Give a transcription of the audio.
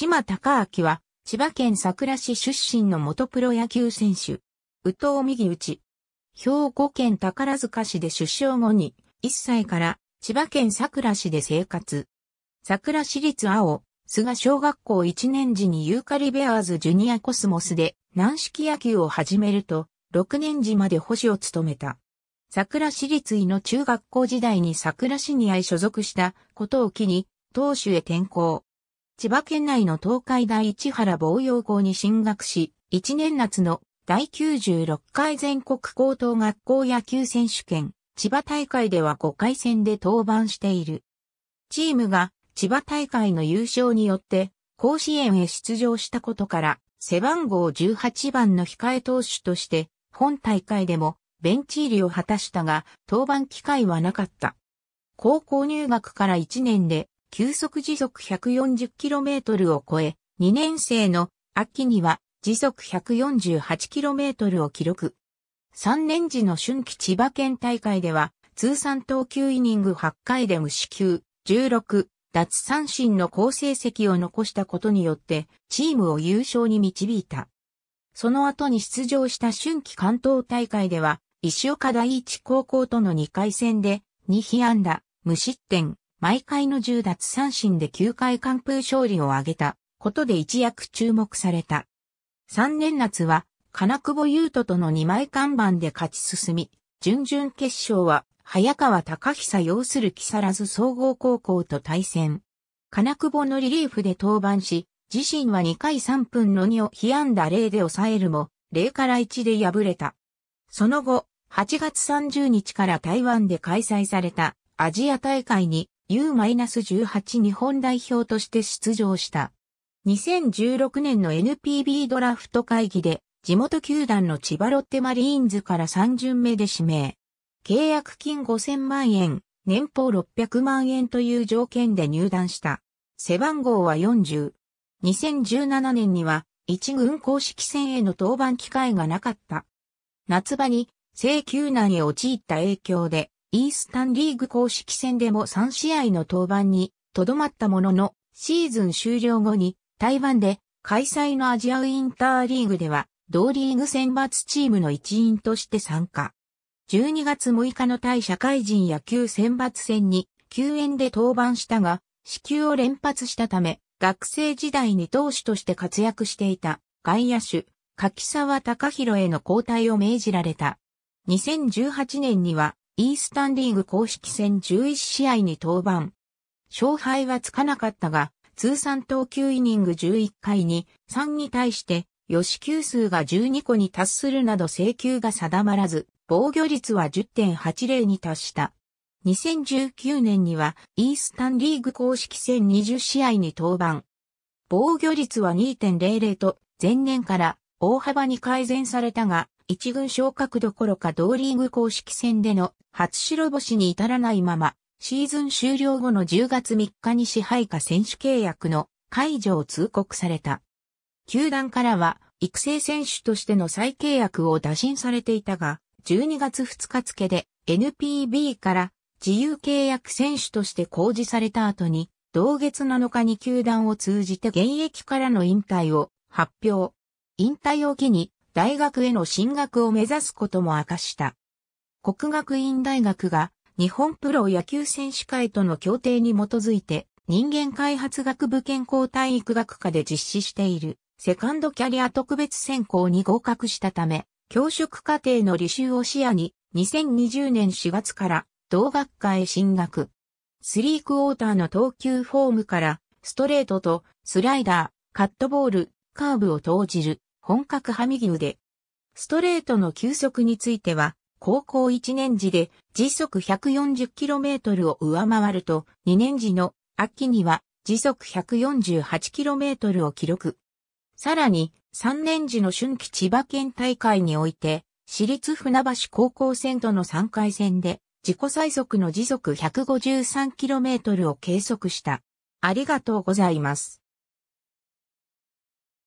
島隆明は、千葉県佐倉市出身の元プロ野球選手。宇藤右内。兵庫県宝塚市で出生後に、1歳から千葉県佐倉市で生活。佐倉市立青、菅小学校1年時にユーカリベアーズジュニアコスモスで軟式野球を始めると、6年時まで保守を務めた。桜市立井の中学校時代に桜市に愛所属したことを機に、当主へ転校。千葉県内の東海大市原防洋校に進学し、1年夏の第96回全国高等学校野球選手権、千葉大会では5回戦で登板している。チームが千葉大会の優勝によって甲子園へ出場したことから、背番号18番の控え投手として、本大会でもベンチ入りを果たしたが、登板機会はなかった。高校入学から1年で急速時速 140km を超え、2年生の秋には時速 148km を記録。3年時の春季千葉県大会では、通算投球イニング8回で無四球、16、脱三振の好成績を残したことによって、チームを優勝に導いた。その後に出場した春季関東大会では、石岡第一高校との2回戦で、2被安打、無失点、毎回の10奪三振で9回完封勝利を挙げたことで一躍注目された。3年夏は金久保優斗との2枚看板で勝ち進み、準々決勝は早川隆久擁する木更津総合高校と対戦。金久保のリリーフで登板し、自身は2回3分の2を被安打0で抑えるも、0から1で敗れた。その後、8月30日から台湾で開催されたアジア大会に U-18 日本代表として出場した。2016年の NPB ドラフト会議で地元球団の千葉ロッテマリーンズから3巡目で指名。契約金5000万円、年俸600万円という条件で入団した。背番号は40。2017年には一軍公式戦への登板機会がなかった。夏場に、請求難へ陥った影響で、イースタンリーグ公式戦でも3試合の登板にとどまったものの、シーズン終了後に台湾で開催のアジアウィンターリーグでは、同リーグ選抜チームの一員として参加。12月6日の対社会人野球選抜戦に救援で登板したが、支給を連発したため、学生時代に投手として活躍していた外野手、柿沢隆弘への交代を命じられた。2018年にはイースタンリーグ公式戦11試合に登板。勝敗はつかなかったが、通算投球イニング11回に3に対して、吉球数が12個に達するなど請求が定まらず、防御率は10.80に達した。2019年にはイースタンリーグ公式戦20試合に登板。防御率は2.00と前年から大幅に改善されたが、一軍昇格どころか同リーグ公式戦での初白星に至らないまま、シーズン終了後の10月3日に支配下選手契約の解除を通告された。球団からは育成選手としての再契約を打診されていたが、12月2日付で NPB から自由契約選手として公示された後に、同月7日に球団を通じて現役からの引退を発表。引退を機に大学への進学を目指すことも明かした。国学院大学が日本プロ野球選手会との協定に基づいて人間開発学部健康体育学科で実施しているセカンドキャリア特別選考に合格したため、教職課程の履修を視野に2020年4月から同学科へ進学。スリークォーターの投球フォームからストレートとスライダー、カットボール、カーブを投じる。本格ハミ牛で、ストレートの球速については、高校1年時で時速 140km を上回ると、2年時の秋には時速 148km を記録。さらに、3年時の春季千葉県大会において、市立船橋高校戦との3回戦で、自己最速の時速 153km を計測した。ありがとうございます。